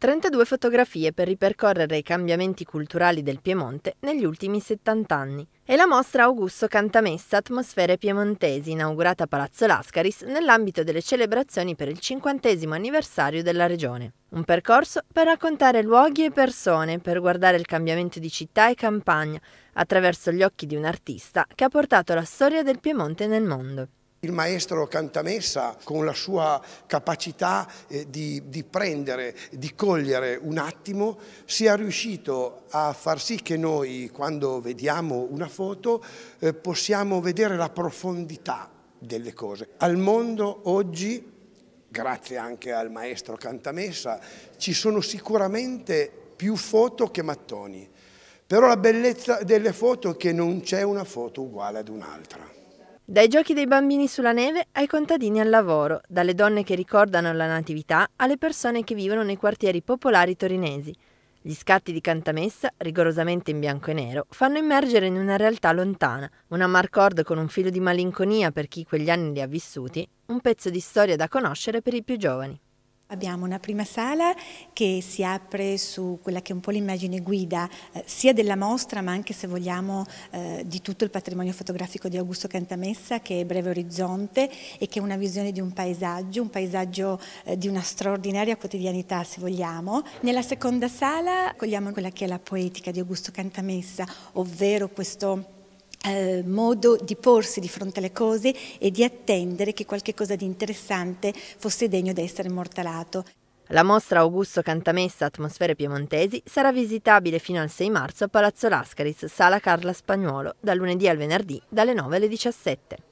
32 fotografie per ripercorrere i cambiamenti culturali del Piemonte negli ultimi 70 anni. E la mostra Augusto Cantamessa Atmosfere Piemontesi, inaugurata a Palazzo Lascaris nell'ambito delle celebrazioni per il 50 anniversario della regione. Un percorso per raccontare luoghi e persone, per guardare il cambiamento di città e campagna, attraverso gli occhi di un artista che ha portato la storia del Piemonte nel mondo. Il maestro Cantamessa, con la sua capacità eh, di, di, prendere, di cogliere un attimo, sia riuscito a far sì che noi, quando vediamo una foto, eh, possiamo vedere la profondità delle cose. Al mondo oggi, grazie anche al maestro Cantamessa, ci sono sicuramente più foto che mattoni, però la bellezza delle foto è che non c'è una foto uguale ad un'altra. Dai giochi dei bambini sulla neve ai contadini al lavoro, dalle donne che ricordano la Natività alle persone che vivono nei quartieri popolari torinesi. Gli scatti di cantamessa, rigorosamente in bianco e nero, fanno immergere in una realtà lontana, una marcord con un filo di malinconia per chi quegli anni li ha vissuti, un pezzo di storia da conoscere per i più giovani. Abbiamo una prima sala che si apre su quella che è un po' l'immagine guida eh, sia della mostra ma anche se vogliamo eh, di tutto il patrimonio fotografico di Augusto Cantamessa che è Breve Orizzonte e che è una visione di un paesaggio, un paesaggio eh, di una straordinaria quotidianità se vogliamo. Nella seconda sala cogliamo quella che è la poetica di Augusto Cantamessa, ovvero questo eh, modo di porsi di fronte alle cose e di attendere che qualche cosa di interessante fosse degno di essere immortalato. La mostra Augusto Cantamessa Atmosfere Piemontesi sarà visitabile fino al 6 marzo a Palazzo Lascaris, Sala Carla Spagnuolo, da lunedì al venerdì dalle 9 alle 17.